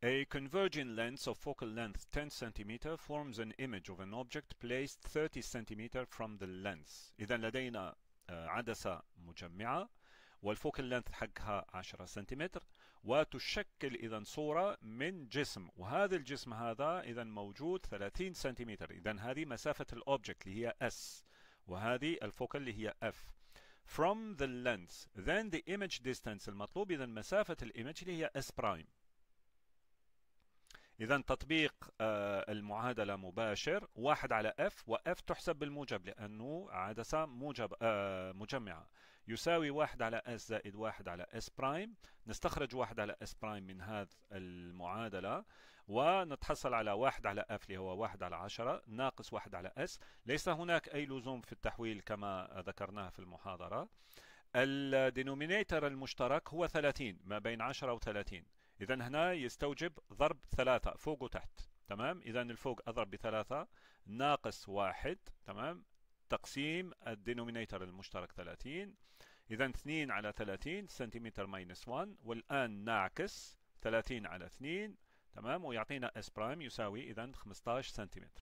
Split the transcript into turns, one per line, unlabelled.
A converging lens of focal length 10 cm forms an image of an object placed 30 cm from the lens. إذا لدينا آه، عدسة مجمعة والفوكال لينث حقها 10 سم وتشكل إذا صورة من جسم وهذا الجسم هذا إذا موجود 30 سم إذا هذه مسافة الأوبجكت اللي هي S وهذه الفوكال اللي هي F from the lens then the image distance المطلوب إذا مسافة الإيمج اللي هي S prime إذا تطبيق آه، المعادلة مباشر واحد على اف واف تحسب بالموجب لأنه عدسة موجب آه، مجمعة يساوي واحد على اس زائد واحد على اس برايم نستخرج واحد على اس برايم من هذه المعادلة ونتحصل على واحد على اف اللي هو واحد على عشرة ناقص واحد على اس ليس هناك أي لزوم في التحويل كما ذكرناه في المحاضرة الدينومينيتر المشترك هو 30 ما بين 10 و 30 إذا هنا يستوجب ضرب ثلاثة فوق وتحت تمام إذا الفوق أضرب بثلاثة ناقص واحد تمام تقسيم الدينومينيتر المشترك 30 إذا 2 على 30 سنتيمتر ماينس 1 والآن نعكس 30 على 2 تمام ويعطينا اس برايم يساوي إذا 15 سنتيمتر